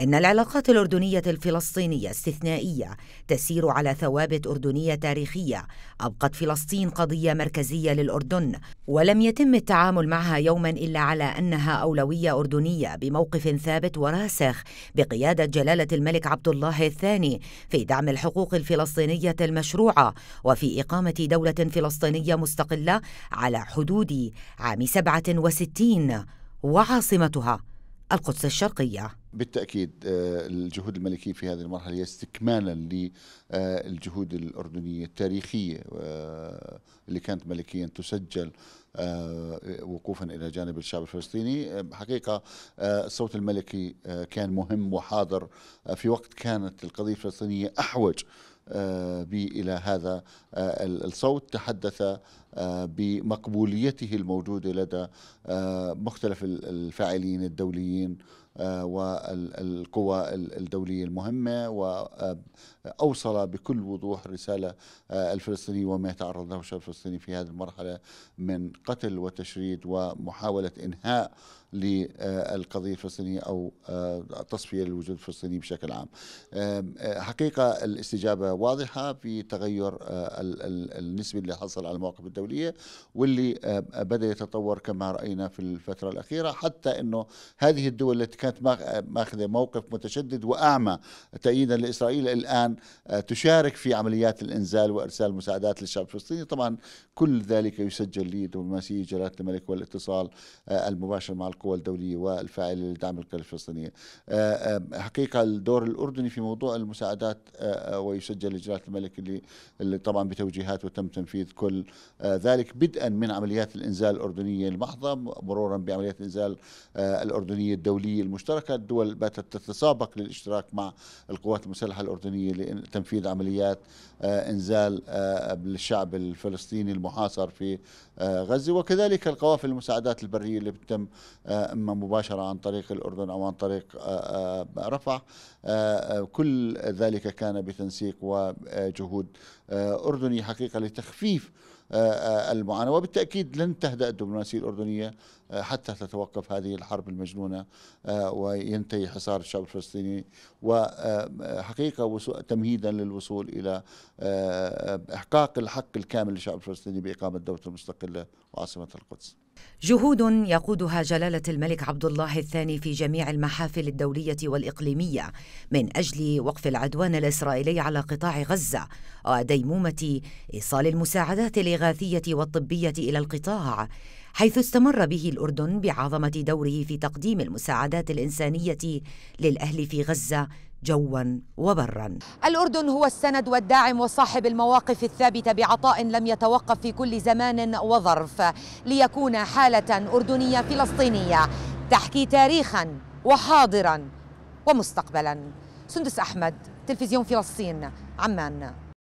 إن العلاقات الأردنية الفلسطينية استثنائية تسير على ثوابت أردنية تاريخية أبقت فلسطين قضية مركزية للأردن ولم يتم التعامل معها يوما إلا على أنها أولوية أردنية بموقف ثابت وراسخ بقيادة جلالة الملك عبد الله الثاني في دعم الحقوق الفلسطينية المشروعة وفي إقامة دولة فلسطينية مستقلة على حدود عام 67 وعاصمتها القدس الشرقيه بالتاكيد آه، الجهود الملكيه في هذه المرحله هي استكمالا للجهود الاردنيه التاريخيه آه، اللي كانت ملكيا تسجل آه، وقوفا الى جانب الشعب الفلسطيني حقيقه الصوت الملكي كان مهم وحاضر في وقت كانت القضيه الفلسطينيه احوج بي إلى هذا الصوت تحدث بمقبوليته الموجودة لدى مختلف الفاعلين الدوليين آه، والقوى الدولية المهمة وأوصل بكل وضوح رسالة آه، الفلسطينية وما يتعرض له الشعب الفلسطيني في هذه المرحلة من قتل وتشريد ومحاولة إنهاء للقضية الفلسطينية أو آه، تصفية للوجود الفلسطيني بشكل عام حقيقة الاستجابة واضحة في تغير النسبة اللي حصل على المواقف الدولية واللي بدأ يتطور كما رأينا في الفترة الأخيرة حتى أنه هذه الدول التي كانت ماخذه موقف متشدد واعمى تأييدا لإسرائيل الآن آه، تشارك في عمليات الإنزال وإرسال المساعدات للشعب الفلسطيني طبعا كل ذلك يسجل لي دبلوماسية جلالة الملك والاتصال آه، المباشر مع القوى الدولية والفاعلة لدعم القضية الفلسطينية آه، حقيقة الدور الأردني في موضوع المساعدات ويسجل لجلالة الملك اللي, اللي طبعا بتوجيهات وتم تنفيذ كل ذلك بدءا من عمليات الإنزال الأردنية المحضة مرورا بعمليات الإنزال الأردنية الدولية المشتركة الدول باتت تتسابق للاشتراك مع القوات المسلحة الأردنية لتنفيذ عمليات آه، إنزال آه، للشعب الفلسطيني المحاصر في آه، غزة وكذلك القوافل المساعدات البرية اللي بتتم إما مباشرة عن طريق الأردن أو عن طريق رفح كل ذلك كان بتنسيق وجهود أردني حقيقة لتخفيف آه، آه، المعاناة وبالتأكيد لن تهدأ الدبلوماسية الأردنية آه، حتى تتوقف هذه الحرب المجنونة وينتهي حصار الشعب الفلسطيني وحقيقة تمهيدا للوصول إلى إحقاق الحق الكامل للشعب الفلسطيني بإقامة دولة مستقلة وعاصمة القدس جهود يقودها جلالة الملك عبد الله الثاني في جميع المحافل الدولية والإقليمية من أجل وقف العدوان الإسرائيلي على قطاع غزة وديمومة إيصال المساعدات الإغاثية والطبية إلى القطاع حيث استمر به الأردن بعظمة دوره في تقديم المساعدات الإنسانية للأهل في غزة جوا وبرا الأردن هو السند والداعم وصاحب المواقف الثابتة بعطاء لم يتوقف في كل زمان وظرف ليكون حالة أردنية فلسطينية تحكي تاريخا وحاضرا ومستقبلا سندس أحمد تلفزيون فلسطين عمان